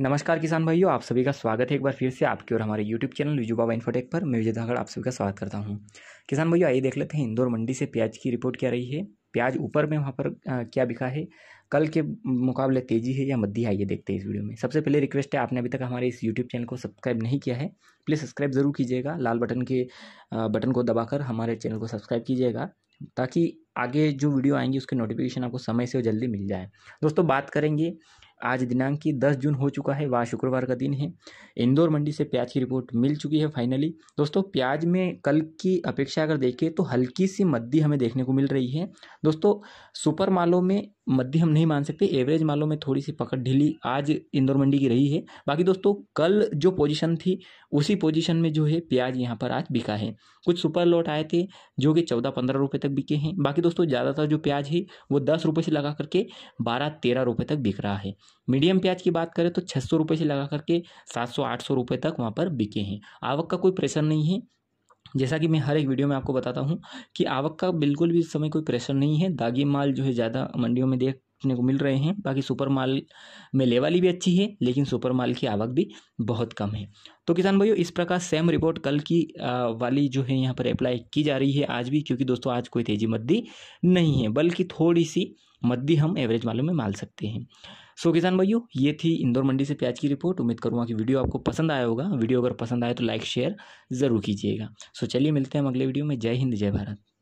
नमस्कार किसान भाइयों आप सभी का स्वागत है एक बार फिर से आपके और हमारे YouTube channel Viju Baba Infotech पर मैं विजय धागड़ आप सभी का स्वागत करता हूं किसान भाइयों आइए देख लेते हैं इंदौर मंडी से प्याज की रिपोर्ट क्या रही है प्याज ऊपर में वहाँ पर आ, क्या बिका है कल के मुकाबले तेजी है या मध्य है देखते हैं इस वीडियो में सबसे पहले रिक्वेस्ट है आपने अभी तक हमारे इस यूट्यूब चैनल को सब्सक्राइब नहीं किया है प्लीज़ सब्सक्राइब ज़रूर कीजिएगा लाल बटन के बटन को दबाकर हमारे चैनल को सब्सक्राइब कीजिएगा ताकि आगे जो वीडियो आएंगी उसके नोटिफिकेशन आपको समय से जल्दी मिल जाए दोस्तों बात करेंगे आज दिनांक की दस जून हो चुका है वह शुक्रवार का दिन है इंदौर मंडी से प्याज की रिपोर्ट मिल चुकी है फाइनली दोस्तों प्याज में कल की अपेक्षा अगर देखें तो हल्की सी मद्दी हमें देखने को मिल रही है दोस्तों सुपर मालों में मध्य हम नहीं मान सकते एवरेज मान लो मैं थोड़ी सी पकड़ ढीली आज इंदौर मंडी की रही है बाकी दोस्तों कल जो पोजीशन थी उसी पोजीशन में जो है प्याज यहाँ पर आज बिका है कुछ सुपर लॉट आए थे जो कि चौदह पंद्रह रुपये तक बिके हैं बाकी दोस्तों ज़्यादातर जो प्याज है वो दस रुपये से लगा करके बारह तेरह रुपये तक बिक रहा है मीडियम प्याज की बात करें तो छः सौ रुपये से लगा करके सात सौ आठ सौ रुपये तक वहाँ पर बिके हैं आवक का कोई प्रेशर नहीं है जैसा कि मैं हर एक वीडियो में आपको बताता हूँ कि आवक का बिल्कुल भी इस समय कोई प्रेशर नहीं है दागी माल जो है ज़्यादा मंडियों में देख देखने को मिल रहे हैं बाकी सुपर माल में लेवाली भी अच्छी है लेकिन सुपर माल की आवक भी बहुत कम है तो किसान भाइयों इस प्रकार सेम रिपोर्ट कल की वाली जो है यहाँ पर अप्लाई की जा रही है आज भी क्योंकि दोस्तों आज कोई तेजी मद्दी नहीं है बल्कि थोड़ी सी मद्दी हम एवरेज मालों में माल सकते हैं सो किसान भाइयों ये थी इंदौर मंडी से प्याज की रिपोर्ट उम्मीद करूँगा कि वीडियो आपको पसंद आया होगा वीडियो अगर पसंद आए तो लाइक शेयर ज़रूर कीजिएगा सो चलिए मिलते हैं हम अगले वीडियो में जय हिंद जय भारत